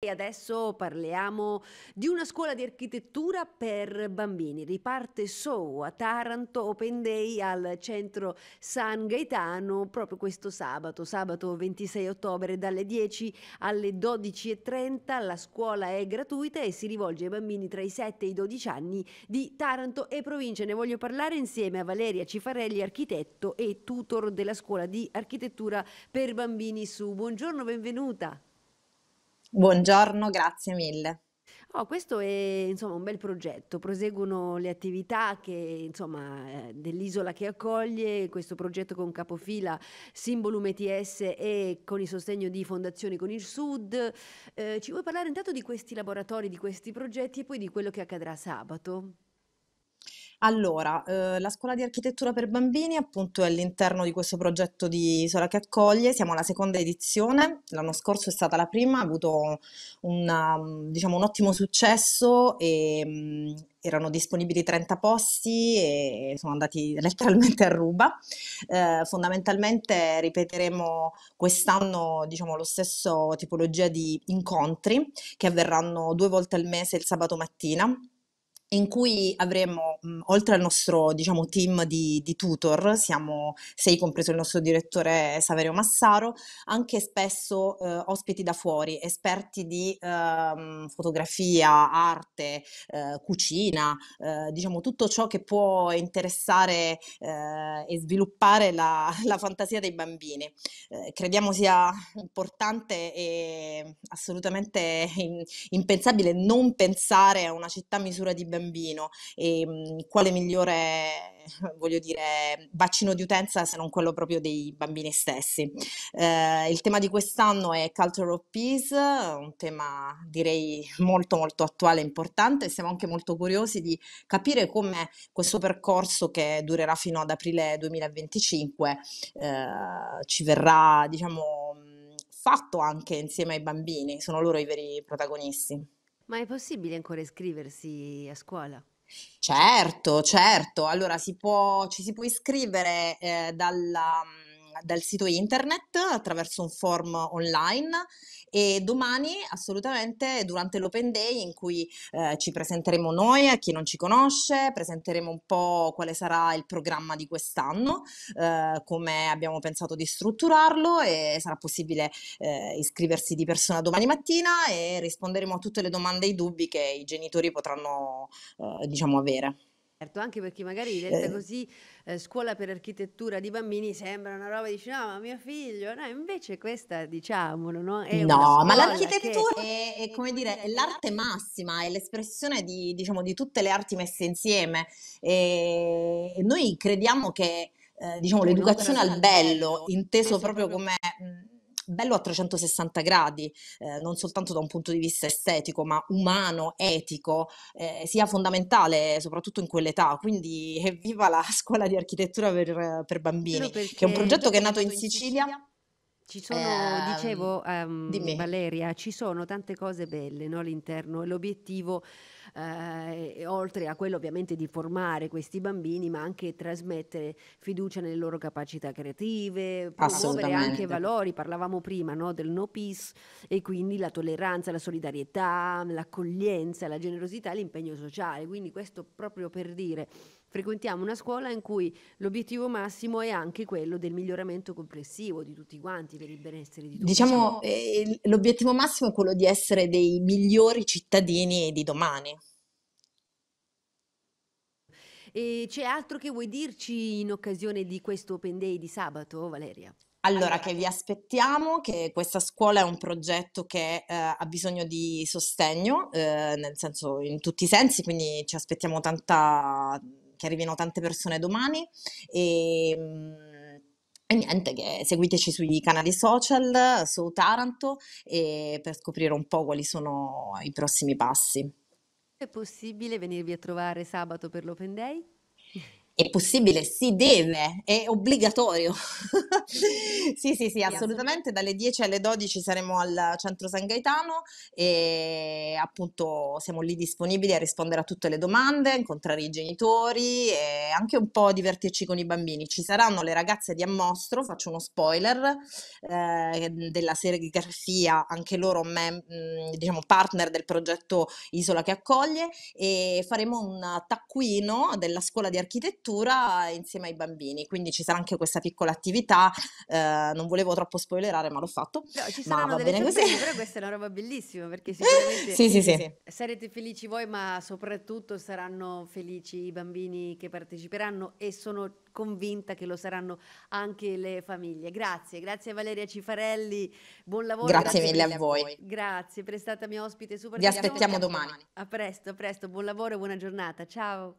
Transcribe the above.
E adesso parliamo di una scuola di architettura per bambini. Riparte SOU a Taranto Open Day al centro San Gaetano proprio questo sabato, sabato 26 ottobre dalle 10 alle 12.30. La scuola è gratuita e si rivolge ai bambini tra i 7 e i 12 anni di Taranto e provincia. Ne voglio parlare insieme a Valeria Cifarelli, architetto e tutor della scuola di architettura per bambini SU. Buongiorno, benvenuta. Buongiorno, grazie mille. Oh, questo è insomma un bel progetto. Proseguono le attività che, insomma, eh, dell'isola che accoglie, questo progetto con capofila Simbolum ETS e con il sostegno di Fondazioni con il Sud. Eh, ci vuoi parlare intanto di questi laboratori, di questi progetti e poi di quello che accadrà sabato? Allora, eh, la scuola di architettura per bambini appunto è all'interno di questo progetto di Isola che accoglie, siamo alla seconda edizione, l'anno scorso è stata la prima, ha avuto una, mm, diciamo, un ottimo successo e mh, mm, erano disponibili 30 posti e sono andati letteralmente a ruba. Eh, fondamentalmente ripeteremo quest'anno diciamo, lo stesso tipologia di incontri che avverranno due volte al mese il sabato mattina in cui avremo, mhmm, oltre al nostro diciamo, team di, di, tutor, siamo sei compreso il nostro direttore Saverio Massaro, anche spesso eh, ospiti da fuori, esperti di eh, fotografia, arte, eh, cucina, eh, diciamo tutto ciò che può interessare eh, e sviluppare la, la, fantasia dei bambini. Eh, crediamo sia importante e assolutamente in, impensabile non pensare a una città misura di bambini bambino e ehm, mh, quale migliore voglio dire, bacino di utenza se non quello proprio dei bambini stessi. Eh, il tema di quest'anno è Culture of Peace, un tema direi molto molto attuale e importante. Siamo anche molto curiosi di capire come questo percorso che durerà fino ad aprile 2025 eh, ci verrà, diciamo, fatto anche insieme ai bambini, sono loro i veri protagonisti. Ma è possibile ancora iscriversi a scuola? Certo, certo. Allora si può, ci si può iscrivere eh, dalla mm, dal sito internet attraverso un form online e domani assolutamente durante l'open day in cui eh, ci presenteremo noi a chi non ci conosce, presenteremo un po' quale sarà il programma di quest'anno, eh, come abbiamo pensato di strutturarlo e sarà possibile eh, iscriversi di persona domani mattina e risponderemo a tutte le domande e i dubbi che i genitori potranno eh, diciamo avere. Certo, anche perché magari detta così, eh, scuola per architettura di bambini sembra una roba, dici no, ma mio figlio, no, invece questa diciamolo, no? È no, ma l'architettura che... è, è, come dire, è l'arte massima, è l'espressione di, diciamo, di tutte le arti messe insieme e, noi crediamo che eh, diciamo, l'educazione al bello, bello, inteso proprio come mm, bello a 360 gradi, eh, non soltanto da un punto di vista estetico, ma umano, etico, eh, sia fondamentale soprattutto in quell'età. Quindi evviva la scuola di architettura per, per bambini, che è un progetto che è nato in Sicilia ci sono, eh, dicevo, um, Valeria, ci sono tante cose belle no, all'interno l'obiettivo, eh, oltre a quello ovviamente di formare questi bambini, ma anche trasmettere fiducia nelle loro capacità creative, promuovere anche valori, parlavamo prima no, del no peace e quindi la tolleranza, la solidarietà, l'accoglienza, la generosità l'impegno sociale, quindi questo proprio per dire frequentiamo una scuola in cui l'obiettivo massimo è anche quello del miglioramento complessivo di tutti quanti, per il benessere di tutti. Diciamo, diciamo eh, l'obiettivo massimo è quello di essere dei migliori cittadini di domani. E c'è altro che vuoi dirci in occasione di questo Open Day di sabato, Valeria? Allora, che vi aspettiamo, che questa scuola è un progetto che eh, ha bisogno di sostegno, eh, nel senso in tutti i sensi, quindi ci aspettiamo tanta che arrivino tante persone domani e, ehm, e niente, seguiteci sui canali social, su Taranto, per scoprire un po' quali sono i prossimi passi. È possibile venirvi a trovare sabato per l'Open Day? È possibile, si deve, è obbligatorio. sì, sì, sì, assolutamente. Dalle 10 alle 12 saremo al centro San Gaetano e appunto siamo lì disponibili a rispondere a tutte le domande, incontrare i genitori e anche un po' divertirci con i bambini. Ci saranno le ragazze di Ammostro, faccio uno spoiler, eh, della serigrafia, anche loro mem- mm, diciamo partner del progetto Isola che accoglie e faremo un taccuino della scuola di architettura lettura insieme ai bambini, quindi ci sarà anche questa piccola attività, eh, non volevo troppo spoilerare ma l'ho fatto. No, ci saranno ma va delle sorprese, però questa è una roba bellissima perché sicuramente sì, sì, sì. sarete felici voi ma soprattutto saranno felici i bambini che parteciperanno e sono convinta che lo saranno anche le famiglie. Grazie, grazie Valeria Cifarelli, buon lavoro. Grazie, grazie mille a voi. Grazie per essere stata mia ospite super. Vi aspettiamo domani. domani. A presto, a presto, buon lavoro e buona giornata. Ciao.